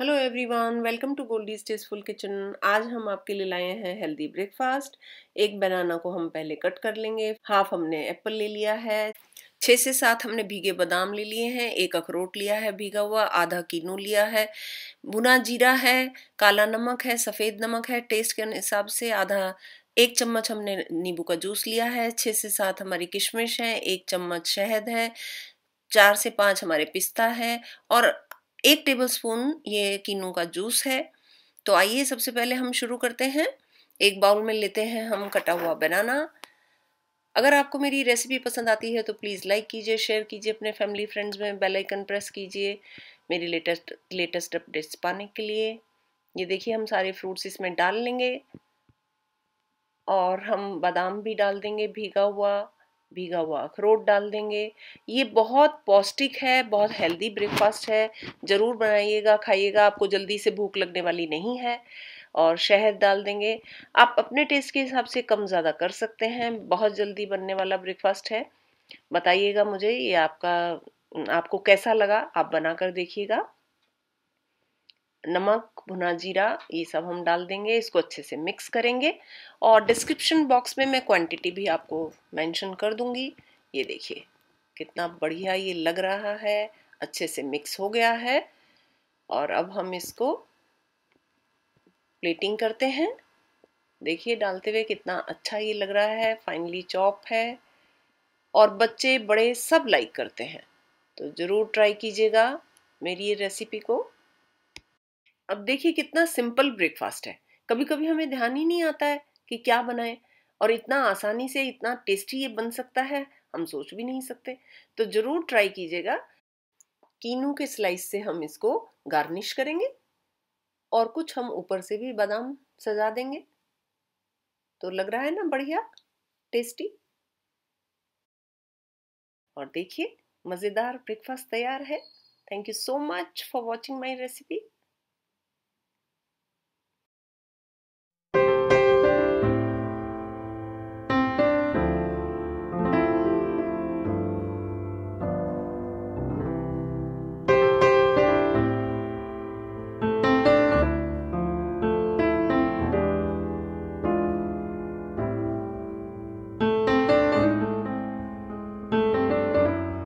hello everyone welcome to Goldie's tasteful kitchen आज हम आपके लिए लाए हैं हेल्दी ब्रेकफास्ट एक बनाना को हम पहले कट कर लेंगे हाफ हमने एप्पल ले लिया है छः से सात हमने भीगे बादाम ले लिए हैं एक अखरोट लिया है भीगा हुआ आधा किनो लिया है भुना जीरा है काला नमक है सफ़ेद नमक है टेस्ट के हिसाब से आधा एक चम्मच हमने नींबू का जूस लिया है छः से सात हमारी किशमिश है एक चम्मच शहद है चार से पाँच हमारे पिस्ता है और एक टेबलस्पून ये कीनू का जूस है तो आइए सबसे पहले हम शुरू करते हैं एक बाउल में लेते हैं हम कटा हुआ बनाना अगर आपको मेरी रेसिपी पसंद आती है तो प्लीज़ लाइक कीजिए शेयर कीजिए अपने फैमिली फ्रेंड्स में बेल आइकन प्रेस कीजिए मेरी लेटेस्ट लेटेस्ट अपडेट्स पाने के लिए ये देखिए हम सारे फ्रूट्स इसमें डाल लेंगे और हम बादाम भी डाल देंगे भीगा हुआ भीगा हुआ अखरोट डाल देंगे ये बहुत पौष्टिक है बहुत हेल्दी ब्रेकफास्ट है ज़रूर बनाइएगा खाइएगा आपको जल्दी से भूख लगने वाली नहीं है और शहद डाल देंगे आप अपने टेस्ट के हिसाब से कम ज़्यादा कर सकते हैं बहुत जल्दी बनने वाला ब्रेकफास्ट है बताइएगा मुझे ये आपका आपको कैसा लगा आप बना कर देखिएगा नमक भुना जीरा ये सब हम डाल देंगे इसको अच्छे से मिक्स करेंगे और डिस्क्रिप्शन बॉक्स में मैं क्वांटिटी भी आपको मेंशन कर दूंगी ये देखिए कितना बढ़िया ये लग रहा है अच्छे से मिक्स हो गया है और अब हम इसको प्लेटिंग करते हैं देखिए डालते हुए कितना अच्छा ये लग रहा है फाइनली चॉप है और बच्चे बड़े सब लाइक करते हैं तो ज़रूर ट्राई कीजिएगा मेरी ये रेसिपी को अब देखिए कितना सिंपल ब्रेकफास्ट है कभी कभी हमें ध्यान ही नहीं आता है कि क्या बनाएं और इतना आसानी से इतना टेस्टी ये बन सकता है हम सोच भी नहीं सकते तो ज़रूर ट्राई कीजिएगा कीनू के स्लाइस से हम इसको गार्निश करेंगे और कुछ हम ऊपर से भी बादाम सजा देंगे तो लग रहा है ना बढ़िया टेस्टी और देखिए मज़ेदार ब्रेकफास्ट तैयार है thank you so much for watching my recipe